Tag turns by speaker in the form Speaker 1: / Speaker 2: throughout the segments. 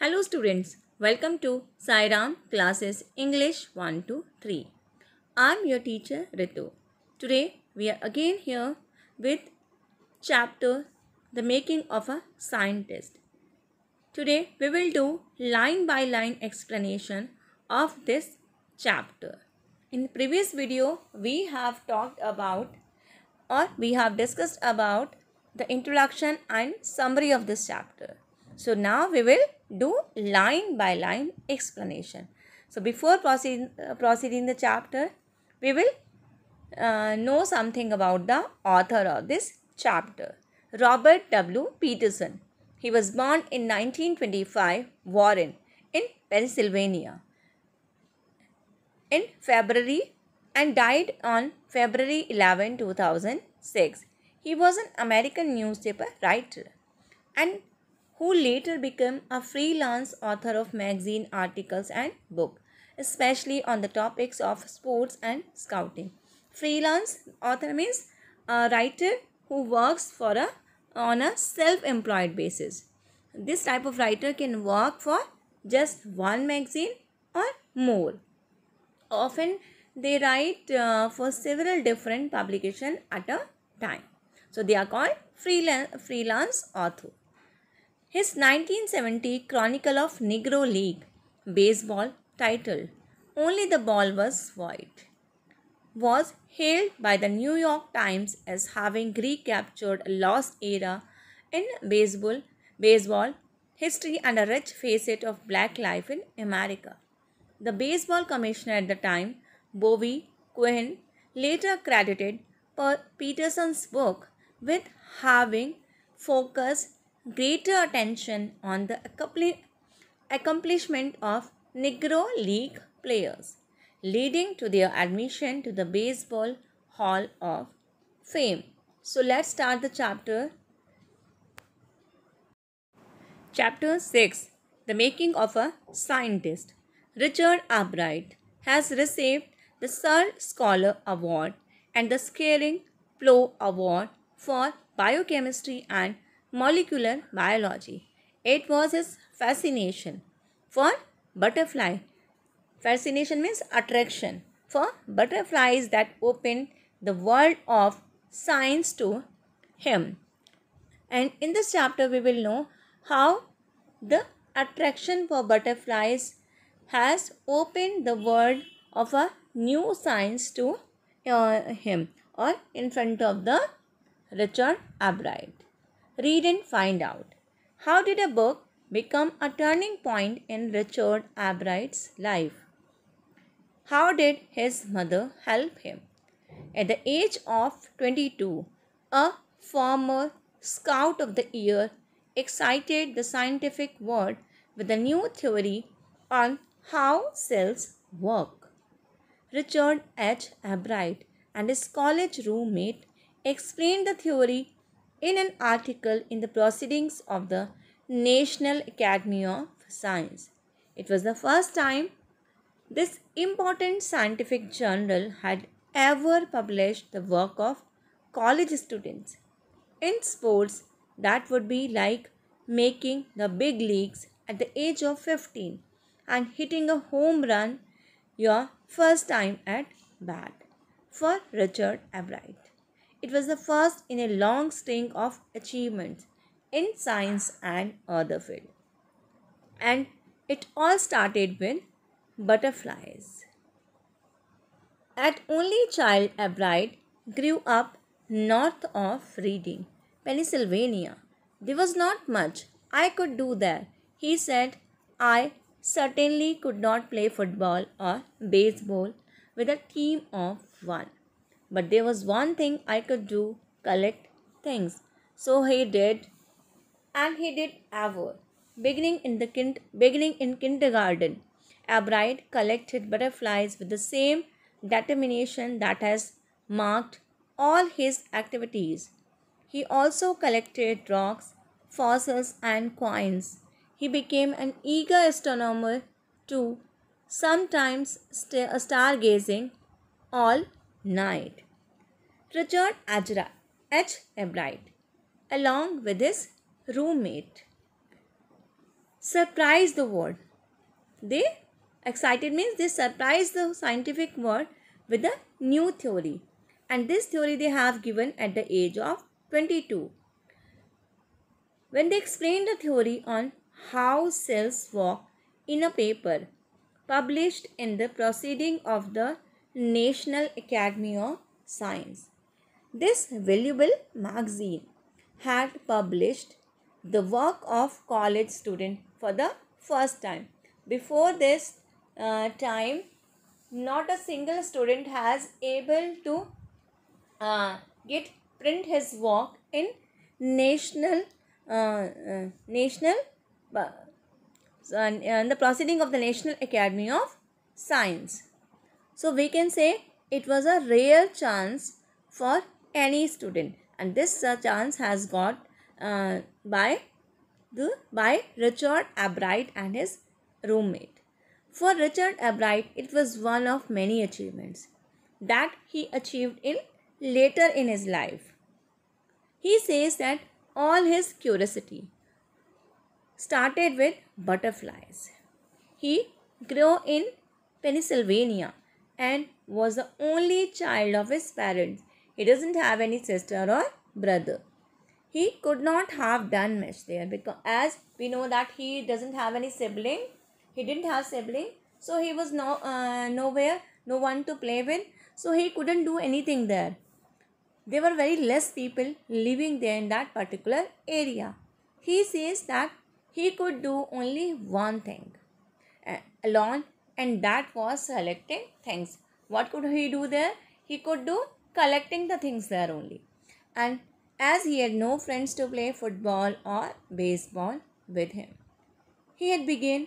Speaker 1: Hello students, welcome to Sairam Classes English 1 to 3. I'm your teacher Ritu. Today we are again here with chapter The Making of a Scientist. Today we will do line by line explanation of this chapter. In the previous video we have talked about or we have discussed about the introduction and summary of this chapter. So now we will do line by line explanation. So before proceed, uh, proceeding the chapter, we will uh, know something about the author of this chapter. Robert W. Peterson. He was born in 1925, Warren, in Pennsylvania, in February and died on February 11, 2006. He was an American newspaper writer and who later became a freelance author of magazine articles and book, especially on the topics of sports and scouting. Freelance author means a writer who works for a on a self-employed basis. This type of writer can work for just one magazine or more. Often they write uh, for several different publication at a time. So they are called freelance freelance author. His 1970 Chronicle of Negro League Baseball title, Only the Ball Was White was hailed by the New York Times as having recaptured a lost era in baseball, baseball history and a rich facet of black life in America. The baseball commissioner at the time, Bowie Quinn, later credited Peterson's work with having focused greater attention on the accomplishment of Negro League players, leading to their admission to the Baseball Hall of Fame. So let's start the chapter. Chapter 6 The Making of a Scientist. Richard Albright has received the Sir Scholar Award and the Scaring Plow Award for Biochemistry and molecular biology. It was his fascination for butterfly. Fascination means attraction for butterflies that opened the world of science to him. And in this chapter, we will know how the attraction for butterflies has opened the world of a new science to uh, him or in front of the Richard Abright. Read and find out. How did a book become a turning point in Richard Abright's life? How did his mother help him? At the age of 22, a former Scout of the Year excited the scientific world with a new theory on how cells work. Richard H. Abright and his college roommate explained the theory in an article in the Proceedings of the National Academy of Science. It was the first time this important scientific journal had ever published the work of college students. In sports, that would be like making the big leagues at the age of 15 and hitting a home run your first time at bat for Richard Albright. It was the first in a long string of achievements in science and other fields. And it all started with butterflies. At only child, Abrite grew up north of Reading, Pennsylvania. There was not much I could do there. He said, I certainly could not play football or baseball with a team of one. But there was one thing I could do collect things. So he did, and he did ever. Beginning in, the kind, beginning in kindergarten, Abright collected butterflies with the same determination that has marked all his activities. He also collected rocks, fossils, and coins. He became an eager astronomer too, sometimes stargazing, all night. Richard Ajra H. Ebright, along with his roommate, surprised the world. They excited means they surprised the scientific world with a new theory, and this theory they have given at the age of 22. When they explained the theory on how cells walk in a paper published in the proceeding of the National Academy of Science. This valuable magazine had published the work of college student for the first time. Before this uh, time, not a single student has able to uh, get print his work in national uh, uh, national uh, uh the proceeding of the National Academy of Science. So we can say it was a rare chance for any student and this uh, chance has got uh, by the by Richard Abright and his roommate. For Richard Abright, it was one of many achievements that he achieved in later in his life. He says that all his curiosity started with butterflies. He grew in Pennsylvania and was the only child of his parents. He doesn't have any sister or brother. He could not have done much there because as we know that he doesn't have any sibling. He didn't have sibling. So he was no, uh, nowhere, no one to play with. So he couldn't do anything there. There were very less people living there in that particular area. He says that he could do only one thing. Uh, alone and that was collecting things. What could he do there? He could do collecting the things there only. And as he had no friends to play football or baseball with him, he had begun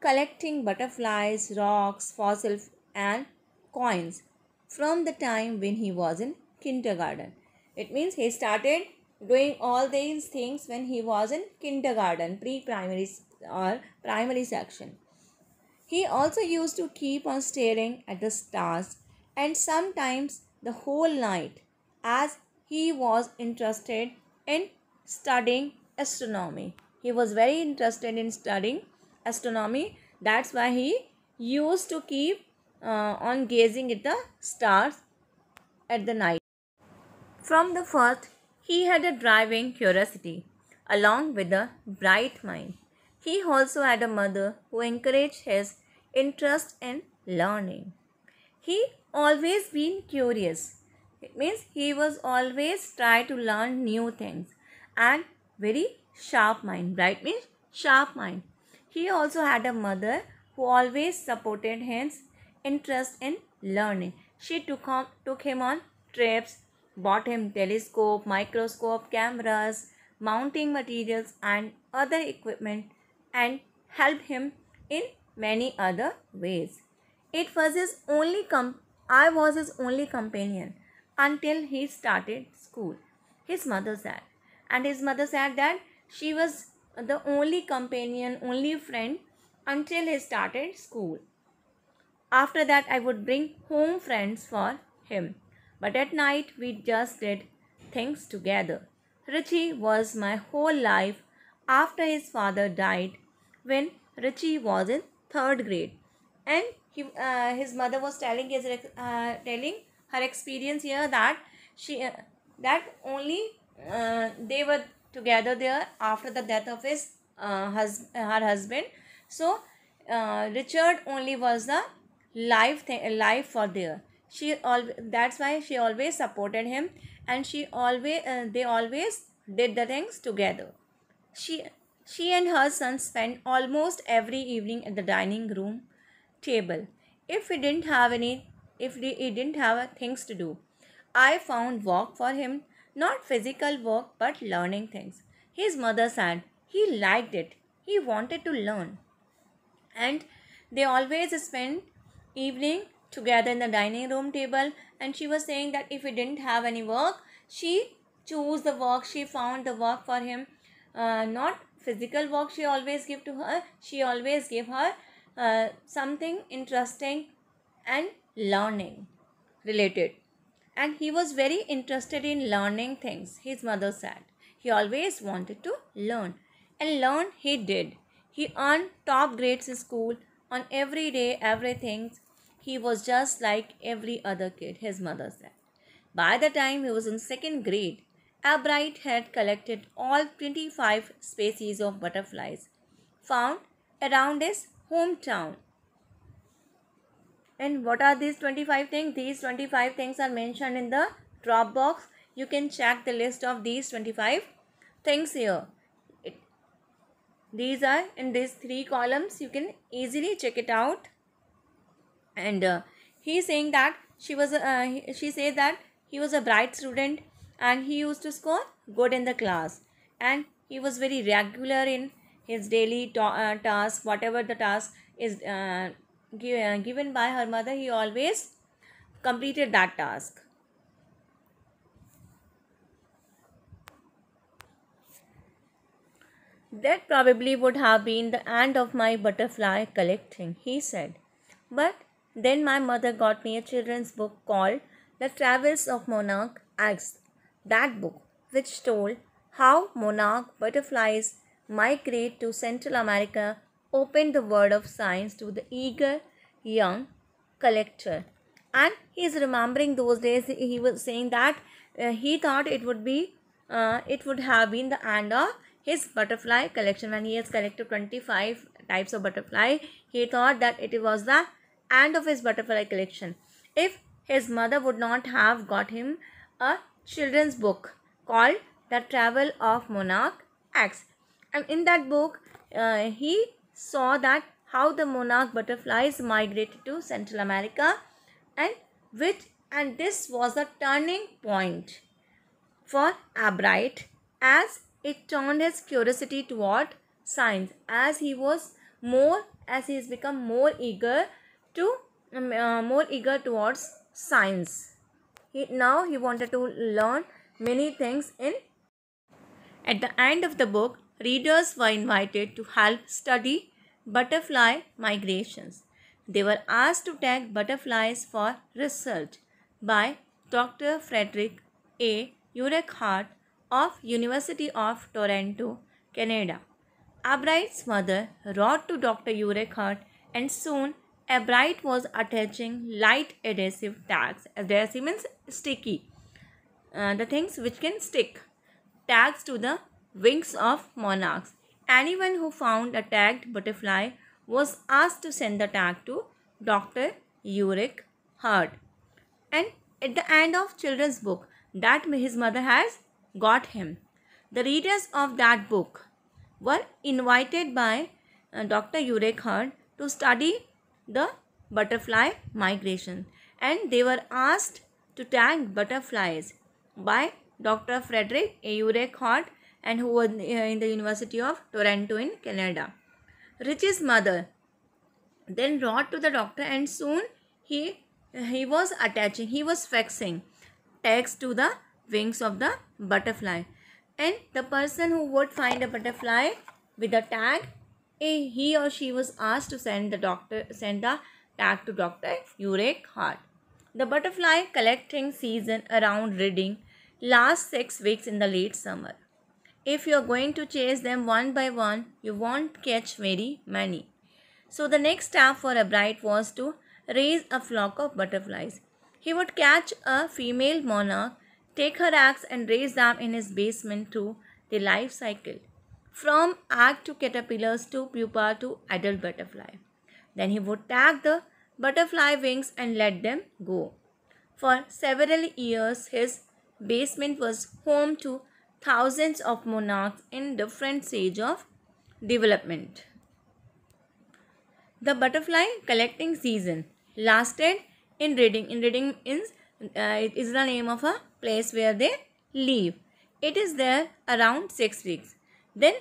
Speaker 1: collecting butterflies, rocks, fossils, and coins from the time when he was in kindergarten. It means he started doing all these things when he was in kindergarten, pre primary or primary section. He also used to keep on staring at the stars and sometimes the whole night as he was interested in studying astronomy. He was very interested in studying astronomy. That's why he used to keep uh, on gazing at the stars at the night. From the first, he had a driving curiosity along with a bright mind. He also had a mother who encouraged his interest in learning. He always been curious. It means he was always try to learn new things and very sharp mind. Right means sharp mind. He also had a mother who always supported his interest in learning. She took him, took him on trips, bought him telescope, microscope, cameras, mounting materials and other equipment and help him in many other ways. It was his only com- I was his only companion until he started school. His mother said, and his mother said that she was the only companion, only friend until he started school. After that, I would bring home friends for him. But at night, we just did things together. Richie was my whole life after his father died when Richie was in third grade. And he, uh, his mother was telling his uh, telling her experience here that she uh, that only uh, they were together there after the death of his uh, hus- her husband. So uh, Richard only was the life th- life for there. She all that's why she always supported him and she always they always did the things together. She she and her son spent almost every evening at the dining room table. If he didn't have any, if he didn't have things to do, I found work for him, not physical work but learning things. His mother said he liked it. He wanted to learn, and they always spent evening together in the dining room table. And she was saying that if he didn't have any work, she chose the work. She found the work for him, uh, not physical work she always give to her she always gave her uh, something interesting and learning related and he was very interested in learning things his mother said he always wanted to learn and learn he did he earned top grades in school on every day everything he was just like every other kid his mother said by the time he was in second grade Albright had collected all 25 species of butterflies found around his hometown. And what are these 25 things? These 25 things are mentioned in the drop box. You can check the list of these 25 things here. It, these are in these three columns. You can easily check it out. And uh, he's saying that she was, uh, she said that he was a bright student and he used to score good in the class and he was very regular in his daily uh, task whatever the task is uh, give, uh, given by her mother he always completed that task That probably would have been the end of my butterfly collecting, he said. But then my mother got me a children's book called The Travels of Monarch X that book which told how monarch butterflies migrate to Central America opened the world of science to the eager young collector. And he is remembering those days, he was saying that uh, he thought it would be, uh, it would have been the end of his butterfly collection. When he has collected 25 types of butterfly, he thought that it was the end of his butterfly collection. If his mother would not have got him a children's book called The Travel of Monarch X. And in that book, uh, he saw that how the monarch butterflies migrated to Central America and which and this was a turning point for Abright as it turned his curiosity toward science as he was more as he has become more eager to um, uh, more eager towards science he, now he wanted to learn many things in at the end of the book readers were invited to help study butterfly migrations they were asked to tag butterflies for research by dr frederick a urquhart of university of toronto canada abright's mother wrote to dr urquhart and soon bright was attaching light adhesive tags. Adhesive means sticky. Uh, the things which can stick. Tags to the wings of monarchs. Anyone who found a tagged butterfly was asked to send the tag to Dr. Uric Hurd. And at the end of children's book that his mother has got him. The readers of that book were invited by uh, Dr. Uric Hurd to study the butterfly migration and they were asked to tag butterflies by Dr. Frederick Eurek Hart and who was uh, in the University of Toronto in Canada. Rich's mother then wrote to the doctor and soon he he was attaching he was faxing tags to the wings of the butterfly and the person who would find a butterfly with a tag a, he or she was asked to send the doctor send the tag to Dr. Urich Hart. The butterfly collecting season around Reading lasts six weeks in the late summer. If you are going to chase them one by one, you won't catch very many. So the next step for a bright was to raise a flock of butterflies. He would catch a female monarch, take her eggs and raise them in his basement to the life cycle from egg to caterpillars to pupa to adult butterfly. Then he would tag the butterfly wings and let them go. For several years, his basement was home to thousands of monarchs in different stages of development. The butterfly collecting season lasted in Reading. In Reading uh, is, uh, the name of a place where they live. It is there around 6 weeks. Then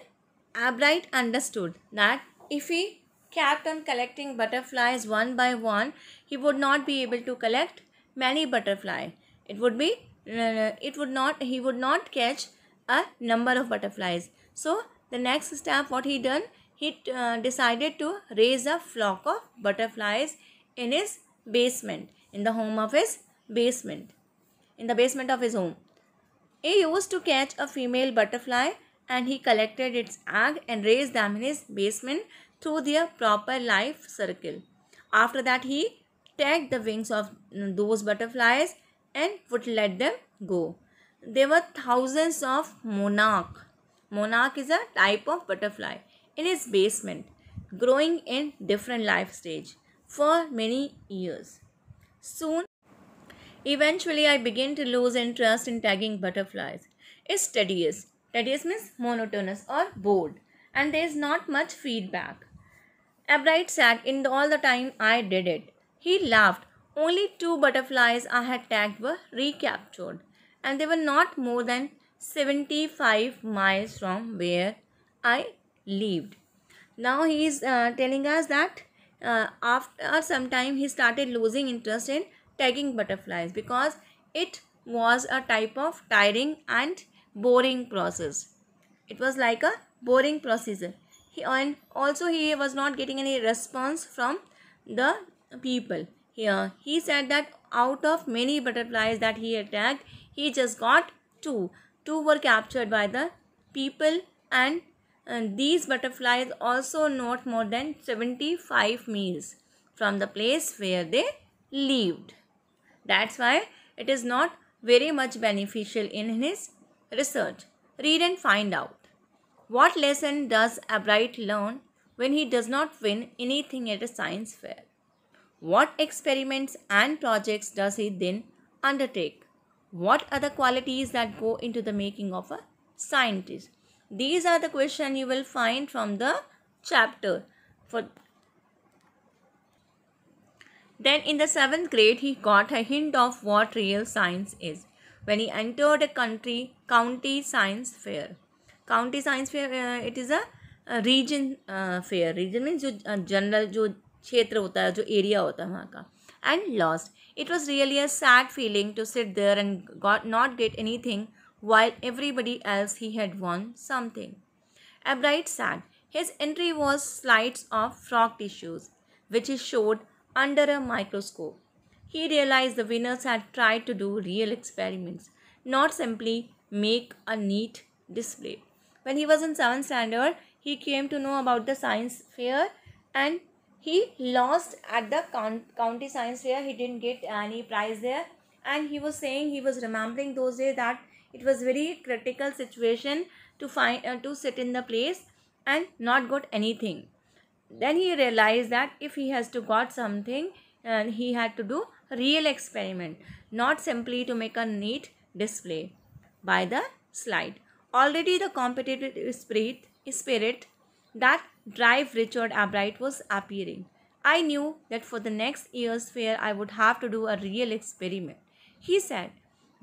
Speaker 1: Abright understood that if he kept on collecting butterflies one by one, he would not be able to collect many butterflies. It would be, uh, it would not, he would not catch a number of butterflies. So, the next step what he done, he uh, decided to raise a flock of butterflies in his basement, in the home of his basement, in the basement of his home. He used to catch a female butterfly and he collected its egg and raised them in his basement through their proper life circle. After that, he tagged the wings of those butterflies and would let them go. There were thousands of monarch. Monarch is a type of butterfly in his basement, growing in different life stage for many years. Soon, eventually I began to lose interest in tagging butterflies. It's tedious Tedious means monotonous or bored. And there is not much feedback. Abright said, in all the time I did it. He laughed. Only two butterflies I had tagged were recaptured. And they were not more than 75 miles from where I lived. Now he is uh, telling us that uh, after some time he started losing interest in tagging butterflies because it was a type of tiring and boring process. It was like a boring procedure. He, and also he was not getting any response from the people. Here he said that out of many butterflies that he attacked, he just got two. Two were captured by the people and, and these butterflies also not more than 75 miles from the place where they lived. That's why it is not very much beneficial in his Research. Read and find out. What lesson does bright learn when he does not win anything at a science fair? What experiments and projects does he then undertake? What are the qualities that go into the making of a scientist? These are the questions you will find from the chapter. For then in the 7th grade he got a hint of what real science is when he entered a country county science fair. County science fair uh, it is a, a region uh, fair. Region means जो general uh, जो क्षेत्र होता है जो area होता है वहाँ का and lost it was really a sad feeling to sit there and got not get anything while everybody else he had won something. A bright sad. his entry was slides of frog tissues, which he showed under a microscope. He realized the winners had tried to do real experiments, not simply make a neat display. When he was in 7th standard, he came to know about the science fair and he lost at the county science fair. He didn't get any prize there. And he was saying, he was remembering those days that it was very critical situation to find uh, to sit in the place and not got anything then he realized that if he has to got something and uh, he had to do real experiment, not simply to make a neat display by the slide. Already the competitive spirit, spirit that drive Richard Abright was appearing. I knew that for the next year's fair I would have to do a real experiment. He said,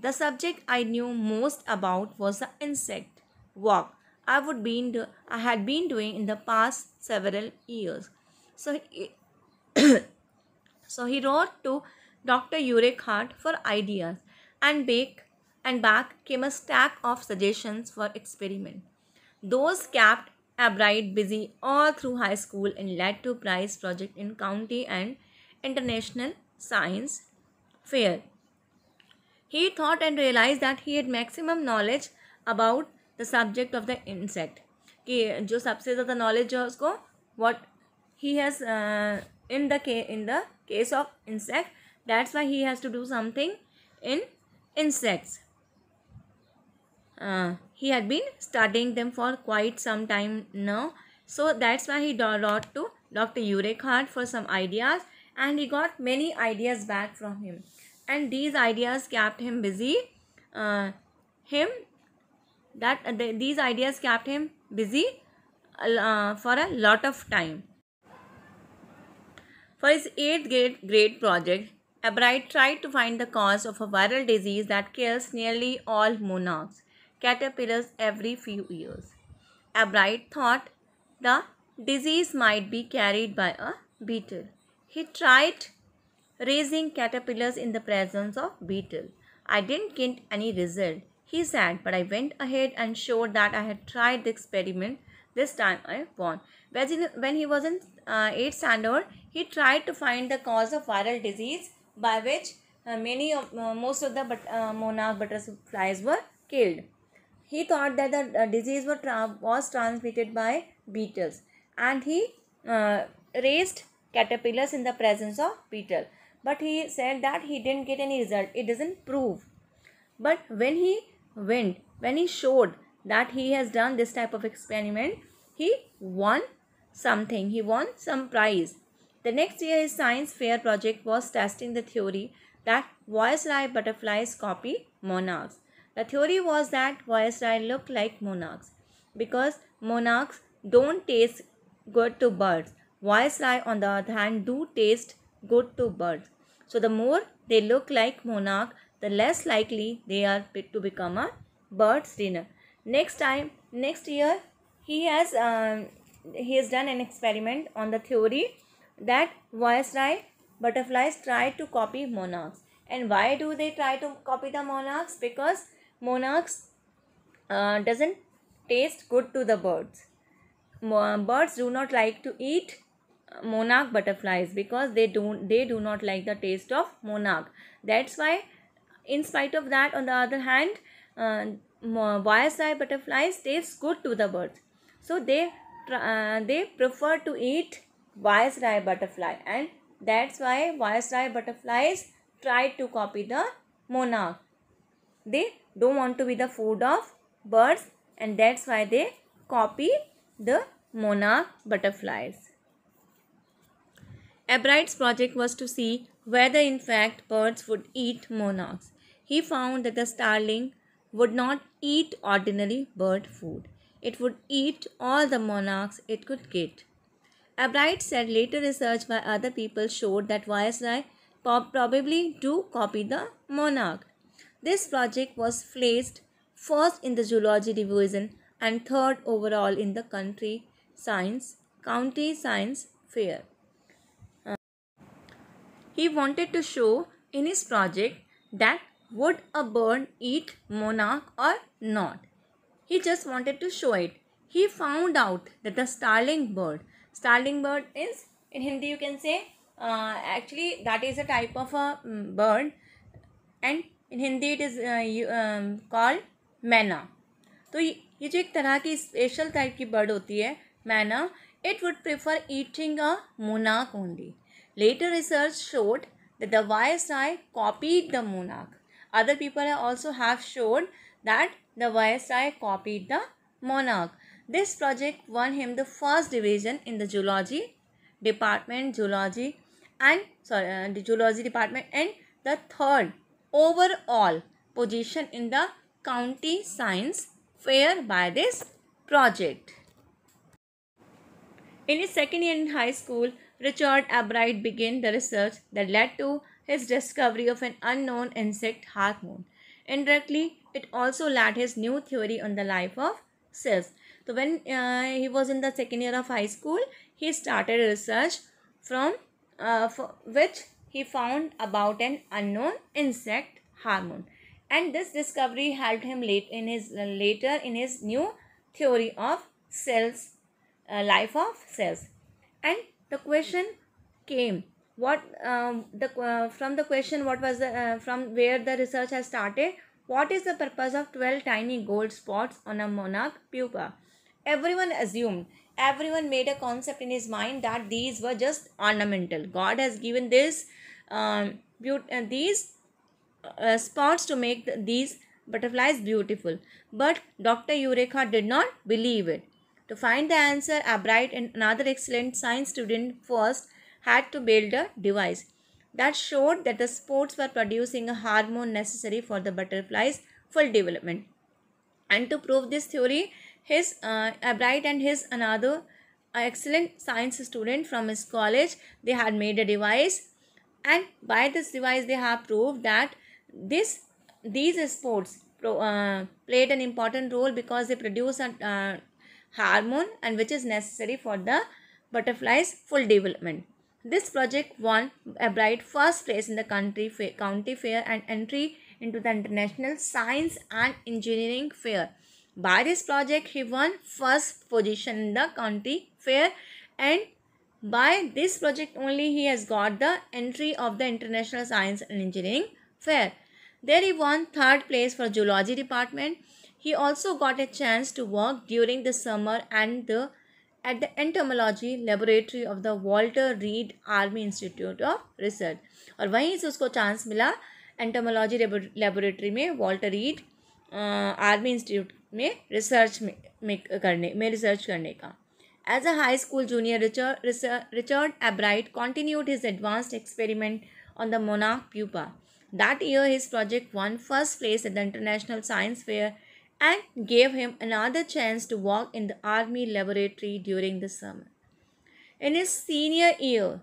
Speaker 1: the subject I knew most about was the insect walk I would been do, I had been doing in the past several years. So he, so he wrote to Dr. Urich Hart for ideas, and back and back came a stack of suggestions for experiment. Those kept Abright busy all through high school and led to prize project in county and international science fair. He thought and realized that he had maximum knowledge about the subject of the insect. कि जो सबसे ज़्यादा knowledge है उसको what he has uh, in the in the case of insect that's why he has to do something in insects. Uh, he had been studying them for quite some time now. So that's why he wrote to Dr. Urekhart for some ideas and he got many ideas back from him. And these ideas kept him busy. Uh, him that uh, the, these ideas kept him busy uh, uh for a lot of time. For his 8th grade, grade project, Albright tried to find the cause of a viral disease that kills nearly all monarchs, caterpillars every few years. Albright thought the disease might be carried by a beetle. He tried raising caterpillars in the presence of beetle. I didn't get any result, he said, but I went ahead and showed that I had tried the experiment. This time I won. When he was in uh, 8th standard, he tried to find the cause of viral disease by which uh, many of uh, most of the but, uh, monarch butterflies were killed. He thought that the uh, disease tra was transmitted by beetles and he uh, raised caterpillars in the presence of beetle. But he said that he didn't get any result. It doesn't prove. But when he went, when he showed that he has done this type of experiment, he won something. He won some prize. The next year his science fair project was testing the theory that voice-like butterflies copy monarchs. The theory was that voice-like look like monarchs because monarchs don't taste good to birds. Voice-like on the other hand do taste good to birds. So the more they look like monarch, the less likely they are to become a bird's dinner. Next time, next year, he has um, he has done an experiment on the theory that viceroy butterflies try to copy monarchs. And why do they try to copy the monarchs? Because monarchs uh, doesn't taste good to the birds. Birds do not like to eat monarch butterflies because they don't they do not like the taste of monarch. That's why, in spite of that, on the other hand, uh, viceroy butterflies taste good to the birds. So they uh, they prefer to eat viceroy butterfly and that's why viceroy butterflies try to copy the monarch. They don't want to be the food of birds and that's why they copy the monarch butterflies. Ebright's project was to see whether in fact birds would eat monarchs. He found that the starling would not eat ordinary bird food. It would eat all the monarchs it could get. Abright said later research by other people showed that Viceroy probably do copy the monarch. This project was placed first in the zoology division and third overall in the country science county science fair. Uh, he wanted to show in his project that would a bird eat monarch or not. He just wanted to show it. He found out that the starling bird starling bird is in hindi you can say uh, actually that is a type of a bird and in hindi it is uh, you, um, called मैना तो ये, ये जो एक तरह की special type की bird होती है मैना it would prefer eating a monarch only. Later research showed that the viceroy copied the monarch. Other people also have showed that the viceroy copied the monarch. This project won him the first division in the geology department, geology and sorry, uh, the geology department and the third overall position in the county science fair by this project. In his second year in high school, Richard Abright began the research that led to his discovery of an unknown insect hormone. Indirectly, it also led his new theory on the life of cells. So when uh, he was in the second year of high school, he started research from uh, which he found about an unknown insect hormone and this discovery helped him late in his uh, later in his new theory of cells life of cells and the question came what um, the uh, from the question what was the from where the research has started what is the purpose of 12 tiny gold spots on a monarch pupa everyone assumed everyone made a concept in his mind that these were just ornamental god has given this um, uh, these uh, spots to make these butterflies beautiful but dr eureka did not believe it to find the answer a bright and another excellent science student first had to build a device that showed that the spots were producing a hormone necessary for the butterflies' full development and to prove this theory his uh, uh, Bright and his another uh, excellent science student from his college. They had made a device and by this device they have proved that this these sports pro, uh, played an important role because they produce a uh, hormone and which is necessary for the butterfly's full development. This project won a bright first place in the country county fair and entry into the International Science and Engineering Fair by this project, he won first position in the county fair and by this project only he has got the entry of the International Science and Engineering Fair. There he won third place for Geology department. He also got a chance to work during the summer and the at the entomology laboratory of the Walter Reed Army Institute of Research. और वहीं से उसको chance मिला entomology laboratory में Walter Reed Army Institute में रिसर्च में, करने में रिसर्च करने का As a high school junior, Richard, Richard Albright continued his advanced experiment on the monarch pupa. That year, his project won first place at the International Science Fair and gave him another chance to work in the Army laboratory during the summer. In his senior year,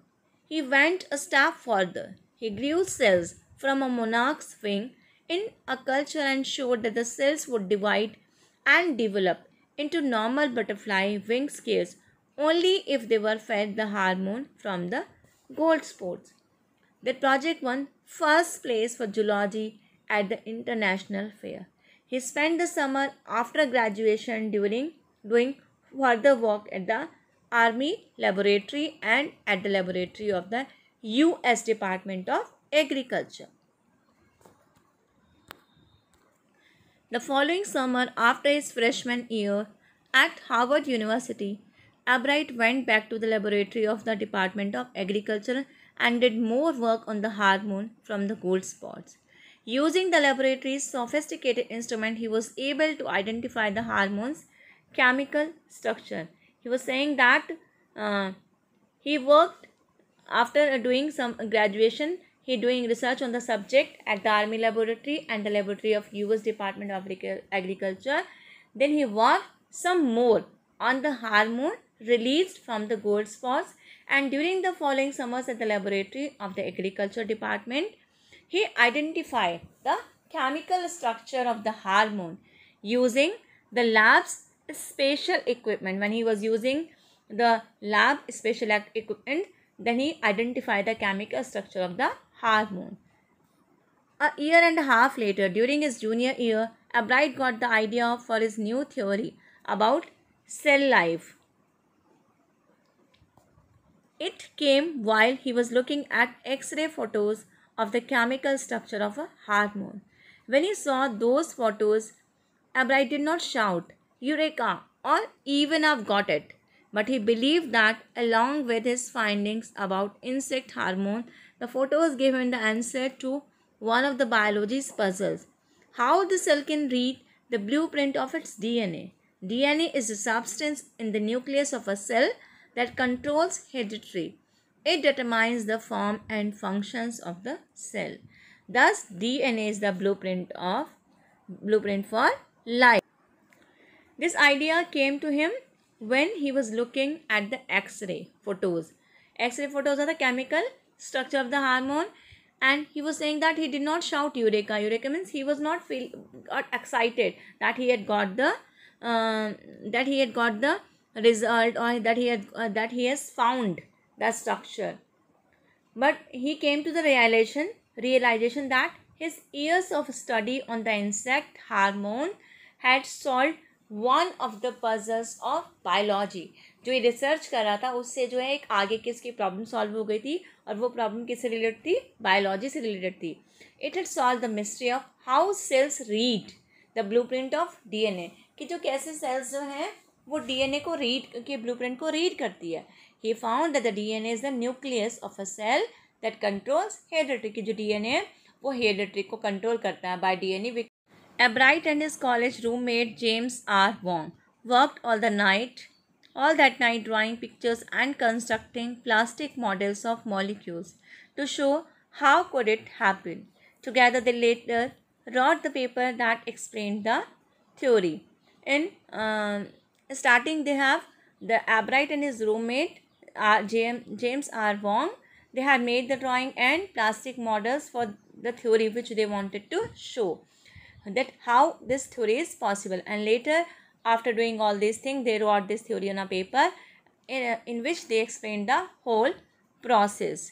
Speaker 1: he went a step further. He grew cells from a monarch's wing in a culture and showed that the cells would divide and develop into normal butterfly wing scales only if they were fed the hormone from the gold spots. The project won first place for zoology at the international fair. He spent the summer after graduation during doing further work at the Army Laboratory and at the laboratory of the U.S. Department of Agriculture. the following summer after his freshman year at Harvard University, Abright went back to the laboratory of the Department of Agriculture and did more work on the hormone from the gold spots. Using the laboratory's sophisticated instrument, he was able to identify the hormone's chemical structure. He was saying that uh, he worked after doing some graduation he doing research on the subject at the Army Laboratory and the Laboratory of US Department of Agriculture. Then he worked some more on the hormone released from the gold spots. and during the following summers at the laboratory of the agriculture department he identified the chemical structure of the hormone using the lab's special equipment when he was using the lab special equipment then he identified the chemical structure of the hormone. A year and a half later, during his junior year, Albright got the idea for his new theory about cell life. It came while he was looking at X-ray photos of the chemical structure of a hormone. When he saw those photos, Albright did not shout, Eureka, or even I've got it. But he believed that along with his findings about insect hormone the photo was given the answer to one of the biology's puzzles. How the cell can read the blueprint of its DNA. DNA is a substance in the nucleus of a cell that controls heredity. It determines the form and functions of the cell. Thus, DNA is the blueprint of blueprint for life. This idea came to him when he was looking at the X-ray photos. X-ray photos are the chemical structure of the hormone and he was saying that he did not shout eureka eureka means he was not feel got excited that he had got the uh, that he had got the result or that he had uh, that he has found the structure but he came to the realization realization that his years of study on the insect hormone had solved one of the puzzles of biology जो ये research कर रहा था उससे जो है एक आगे किसकी प्रॉब्लम सॉल्व हो गई थी और वो प्रॉब्लम किससे रिलेटेड थी बायोलॉजी से रिलेटेड थी it had solved the mystery of how cells read the blueprint of D N A कि जो कैसे सेल्स जो हैं वो डी एन ए को रीड के ब्लू प्रिंट को रीड करती है he found that the D N A is the nucleus of a cell that controls hereditary की जो डी एन ए वो हेरेडिटरी को कंट्रोल करता है by D N A Ebright and his college mate James R Wong worked all the night all that night drawing pictures and constructing plastic models of molecules to show how could it happen. Together they later wrote the paper that explained the theory. In um, starting they have the Abright and his roommate uh, James R. Wong. They had made the drawing and plastic models for the theory which they wanted to show that how this theory is possible and later after doing all these things they wrote this theory on a paper in, uh, in which they explained the whole process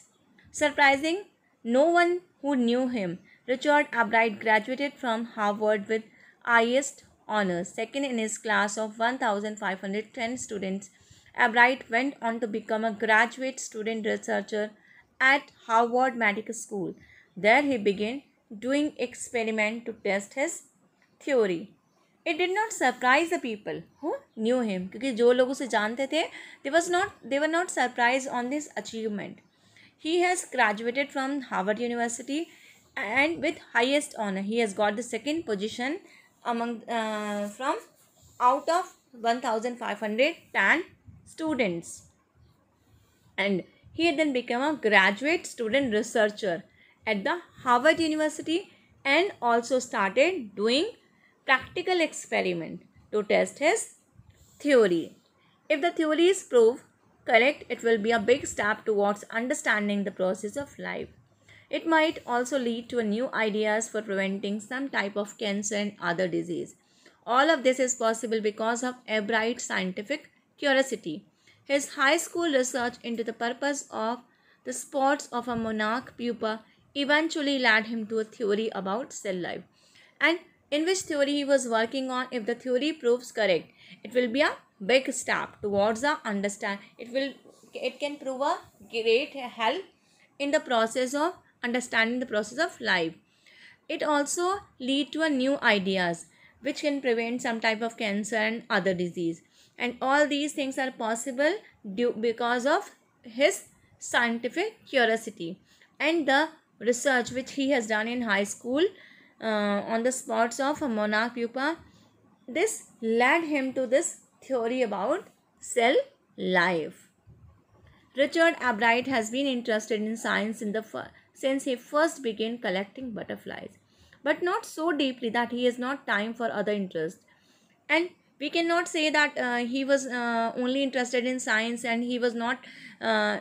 Speaker 1: surprising no one who knew him richard Abright graduated from harvard with highest honors second in his class of 1510 students Abright went on to become a graduate student researcher at harvard medical school there he began doing experiment to test his theory it did not surprise the people who knew him क्योंकि जो लोग उसे जानते थे they was not they were not surprise on this achievement he has graduated from Harvard University and with highest honor he has got the second position among uh, from out of 1510 students and he then became a graduate student researcher at the harvard university and also started doing practical experiment to test his theory. If the theory is proved correct, it will be a big step towards understanding the process of life. It might also lead to new ideas for preventing some type of cancer and other disease. All of this is possible because of Ebright's scientific curiosity. His high school research into the purpose of the spots of a monarch pupa eventually led him to a theory about cell life. And in which theory he was working on if the theory proves correct it will be a big step towards the understand it will it can prove a great help in the process of understanding the process of life it also lead to a new ideas which can prevent some type of cancer and other disease and all these things are possible due because of his scientific curiosity and the research which he has done in high school uh, on the spots of a monarch pupa. This led him to this theory about cell life. Richard abright has been interested in science in the since he first began collecting butterflies, but not so deeply that he has not time for other interests. And we cannot say that uh, he was uh, only interested in science and he was not uh,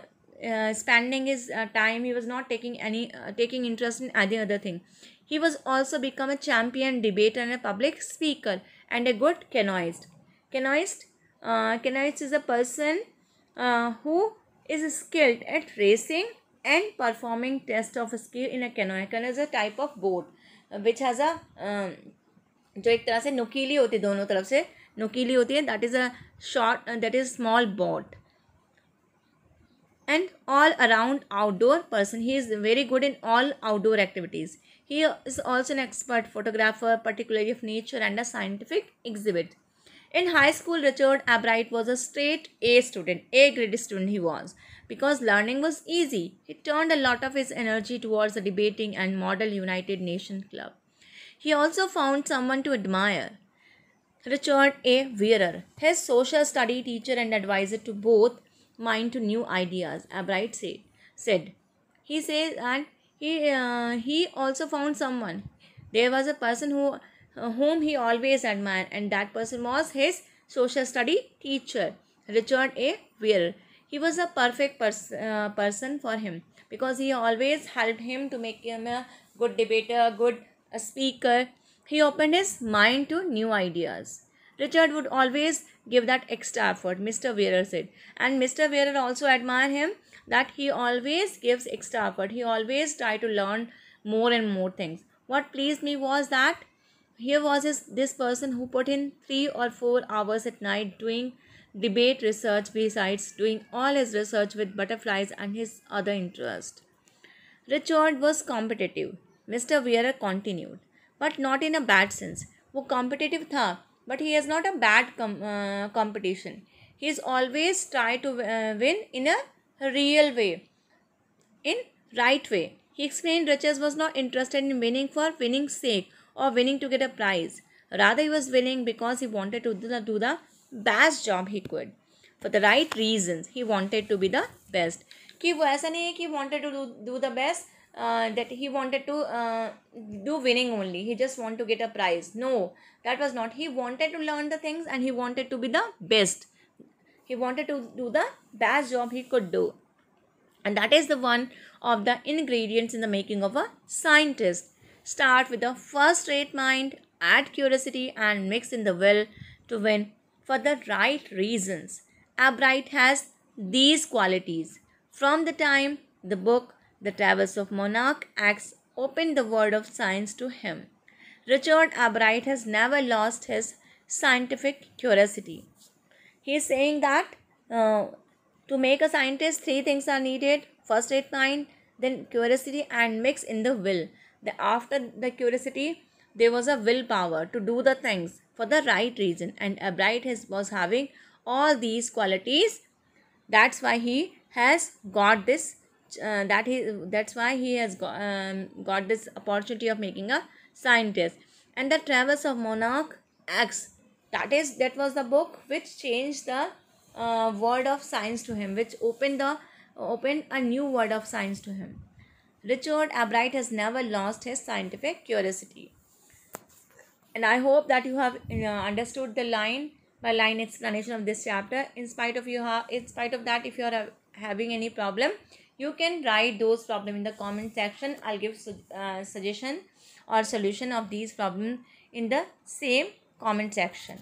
Speaker 1: uh spending his uh, time. He was not taking any uh, taking interest in any other thing. He was also become a champion debater and a public speaker and a good canoeist. Canoeist, uh, canoeist is a person uh, who is skilled at racing and performing test of skill in a canoe. Canoe is a type of boat uh, which has a um, जो एक तरह से नुकीली होती दोनों तरफ से नुकीली होती है that is a short that is small but and all around outdoor person he is very good in all outdoor activities he is also an expert photographer, particularly of nature and a scientific exhibit. In high school, Richard Abright was a straight A student, A grade student he was. Because learning was easy, he turned a lot of his energy towards the debating and Model United Nations Club. He also found someone to admire, Richard A. Wearer, his social study teacher and advisor to both mind to new ideas, Abright said. said. He says and." he, uh, he also found someone. There was a person who uh, whom he always admired and that person was his social study teacher, Richard A. Weir. He was a perfect pers- uh, person for him because he always helped him to make him a good debater, a good speaker. He opened his mind to new ideas. Richard would always give that extra effort, Mr. weir said. And Mr. weir also admired him that he always gives extra effort. He always try to learn more and more things. What pleased me was that here was his, this person who put in three or four hours at night doing debate research besides doing all his research with butterflies and his other interest. Richard was competitive. Mr. Weir continued, but not in a bad sense. वो competitive था but he is not a bad com- uh, competition. He is always try to uh, win in a real way, in right way. He explained Riches was not interested in winning for winning's sake or winning to get a prize. Rather, he was winning because he wanted to do the, best job he could. For the right reasons, he wanted to be the best. कि वो ऐसा नहीं है कि wanted to do, the best, uh, that he wanted to uh, do winning only. He just want to get a prize. No, that was not. He wanted to learn the things and he wanted to be the best. He wanted to do the best job he could do. And that is the one of the ingredients in the making of a scientist. Start with a first rate mind, add curiosity, and mix in the will to win for the right reasons. Albright has these qualities. From the time the book The Travels of Monarch Acts opened the world of science to him, Richard Albright has never lost his scientific curiosity he is saying that uh, to make a scientist three things are needed first rate mind, then curiosity and mix in the will the, after the curiosity there was a willpower to do the things for the right reason and Albright his was having all these qualities that's why he has got this uh, that he that's why he has got, um, got this opportunity of making a scientist and the traverse of monarch acts that is that was the book which changed the uh, world of science to him which opened the opened a new world of science to him richard abright has never lost his scientific curiosity and i hope that you have uh, understood the line by line explanation of this chapter in spite of you have in spite of that if you are uh, having any problem you can write those problem in the comment section i'll give su uh, suggestion or solution of these problem in the same comment section.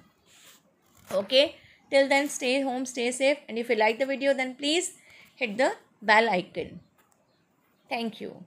Speaker 1: Okay. Till then stay home, stay safe and if you like the video then please hit the bell icon. Thank you.